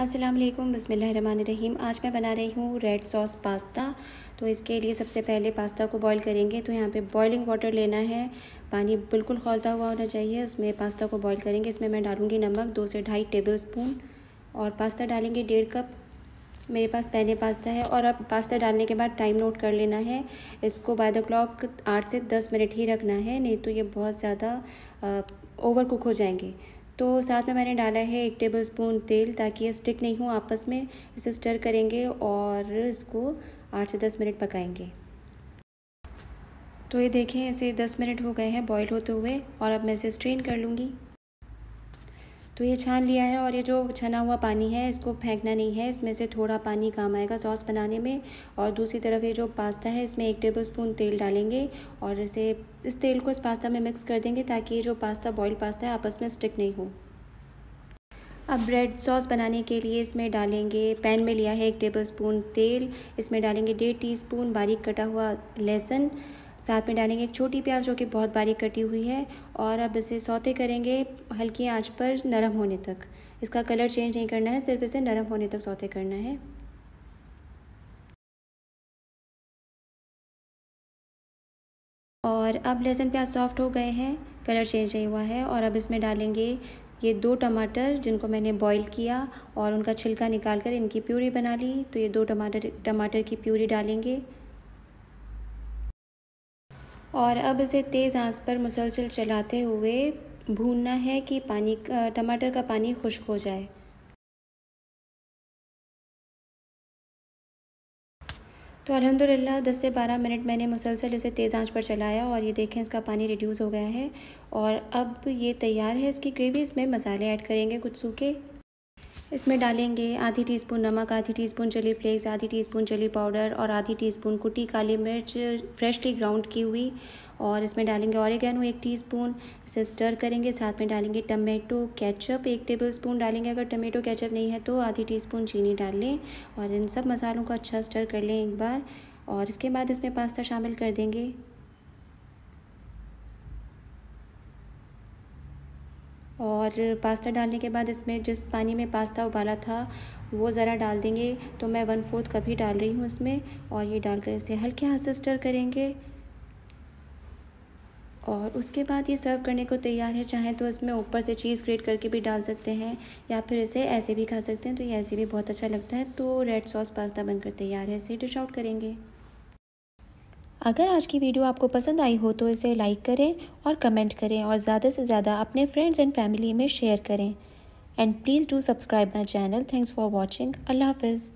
अस्सलाम वालेकुम बसमीम आज मैं बना रही हूँ रेड सॉस पास्ता तो इसके लिए सबसे पहले पास्ता को बॉईल करेंगे तो यहाँ पे बॉइलिंग वाटर लेना है पानी बिल्कुल खौलता हुआ होना चाहिए उसमें पास्ता को बॉईल करेंगे इसमें मैं डालूँगी नमक दो से ढाई टेबल स्पून और पास्ता डालेंगे डेढ़ कप मेरे पास पहले पास्ता है और अब पास्ता डालने के बाद टाइम नोट कर लेना है इसको बाय द क्लॉक आठ से दस मिनट ही रखना है नहीं तो ये बहुत ज़्यादा ओवर कुक हो जाएंगे तो साथ में मैंने डाला है एक टेबल स्पून तेल ताकि ये स्टिक नहीं हो आपस में इसे स्टर करेंगे और इसको आठ से दस मिनट पकाएंगे तो ये देखें इसे दस मिनट हो गए हैं बॉईल होते हुए और अब मैं इसे स्ट्रेन कर लूँगी तो ये छान लिया है और ये जो छना हुआ पानी है इसको फेंकना नहीं है इसमें से थोड़ा पानी काम आएगा सॉस बनाने में और दूसरी तरफ ये जो पास्ता है इसमें एक टेबल स्पून तेल डालेंगे और इसे इस तेल को इस पास्ता में मिक्स कर देंगे ताकि ये जो पास्ता बॉयल पास्ता है आपस में स्टिक नहीं हो अब ब्रेड सॉस बनाने के लिए इसमें डालेंगे पैन में लिया है एक टेबल स्पून तेल इसमें डालेंगे डेढ़ स्पून बारीक कटा हुआ लहसुन साथ में डालेंगे एक छोटी प्याज जो कि बहुत बारीक कटी हुई है और अब इसे सौते करेंगे हल्की आंच पर नरम होने तक इसका कलर चेंज नहीं करना है सिर्फ इसे नरम होने तक सौते करना है और अब लहसुन प्याज सॉफ्ट हो गए हैं कलर चेंज नहीं हुआ है और अब इसमें डालेंगे ये दो टमाटर जिनको मैंने बॉईल किया और उनका छिलका निकाल कर इनकी प्यूरी बना ली तो ये दो टमाटर टमाटर की प्यूरी डालेंगे और अब इसे तेज़ आंच पर मुसलसल चलाते हुए भूनना है कि पानी टमाटर का पानी खुश्क हो जाए तो अल्हम्दुलिल्लाह 10 से 12 मिनट मैंने मुसलसल इसे तेज़ आंच पर चलाया और ये देखें इसका पानी रिड्यूस हो गया है और अब ये तैयार है इसकी ग्रेवी इसमें मसाले ऐड करेंगे कुछ सूखे इसमें डालेंगे आधी टीस्पून नमक आधी टीस्पून चिली फ्लेक्स आधी टीस्पून चिली पाउडर और आधी टीस्पून कुटी काली मिर्च फ्रेशली ग्राउंड की हुई और इसमें डालेंगे ऑरिगेनो एक टीस्पून इसे स्टर करेंगे साथ में डालेंगे टमेटो केचप एक टेबल स्पून डालेंगे अगर टमेटो केचप नहीं है तो आधी स्पून चीनी डाल लें और इन सब मसालों को अच्छा स्टर कर लें एक बार और इसके बाद इसमें पास्ता शामिल कर देंगे और पास्ता डालने के बाद इसमें जिस पानी में पास्ता उबाला था वो ज़रा डाल देंगे तो मैं वन फोर्थ कप ही डाल रही हूँ इसमें और ये डालकर इसे हल्के हाथ से स्टर करेंगे और उसके बाद ये सर्व करने को तैयार है चाहे तो इसमें ऊपर से चीज़ ग्रेट करके भी डाल सकते हैं या फिर इसे ऐसे भी खा सकते हैं तो ये ऐसे भी बहुत अच्छा लगता है तो रेड सॉस पास्ता बनकर तैयार है इसे डिश आउट करेंगे अगर आज की वीडियो आपको पसंद आई हो तो इसे लाइक करें और कमेंट करें और ज़्यादा से ज़्यादा अपने फ्रेंड्स एंड फैमिली में शेयर करें and please do subscribe my channel thanks for watching अल्लाह हाफिज़